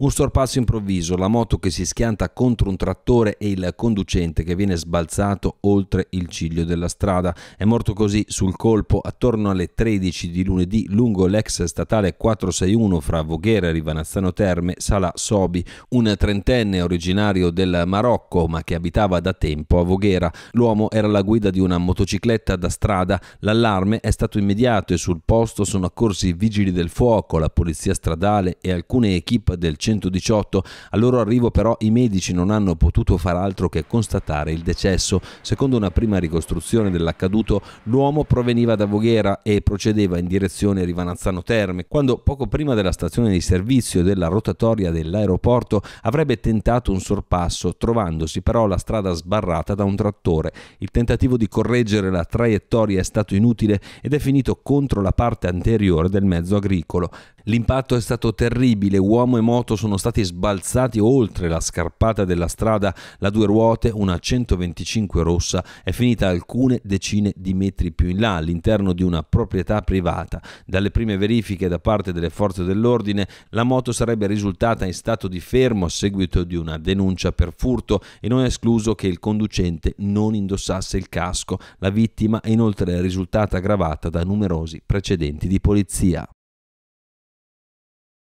Un sorpasso improvviso, la moto che si schianta contro un trattore e il conducente che viene sbalzato oltre il ciglio della strada. È morto così sul colpo attorno alle 13 di lunedì lungo l'ex statale 461 fra Voghera e Rivanazzano Terme, Sala Sobi, un trentenne originario del Marocco ma che abitava da tempo a Voghera. L'uomo era alla guida di una motocicletta da strada. L'allarme è stato immediato e sul posto sono accorsi i vigili del fuoco, la polizia stradale e alcune equip del centro 118. Al loro arrivo però i medici non hanno potuto far altro che constatare il decesso. Secondo una prima ricostruzione dell'accaduto, l'uomo proveniva da Voghera e procedeva in direzione Rivanazzano Terme, quando poco prima della stazione di servizio della rotatoria dell'aeroporto avrebbe tentato un sorpasso, trovandosi però la strada sbarrata da un trattore. Il tentativo di correggere la traiettoria è stato inutile ed è finito contro la parte anteriore del mezzo agricolo. L'impatto è stato terribile, uomo e moto sono stati sbalzati oltre la scarpata della strada, la due ruote, una 125 rossa, è finita alcune decine di metri più in là, all'interno di una proprietà privata. Dalle prime verifiche da parte delle forze dell'ordine, la moto sarebbe risultata in stato di fermo a seguito di una denuncia per furto e non è escluso che il conducente non indossasse il casco. La vittima è inoltre risultata aggravata da numerosi precedenti di polizia.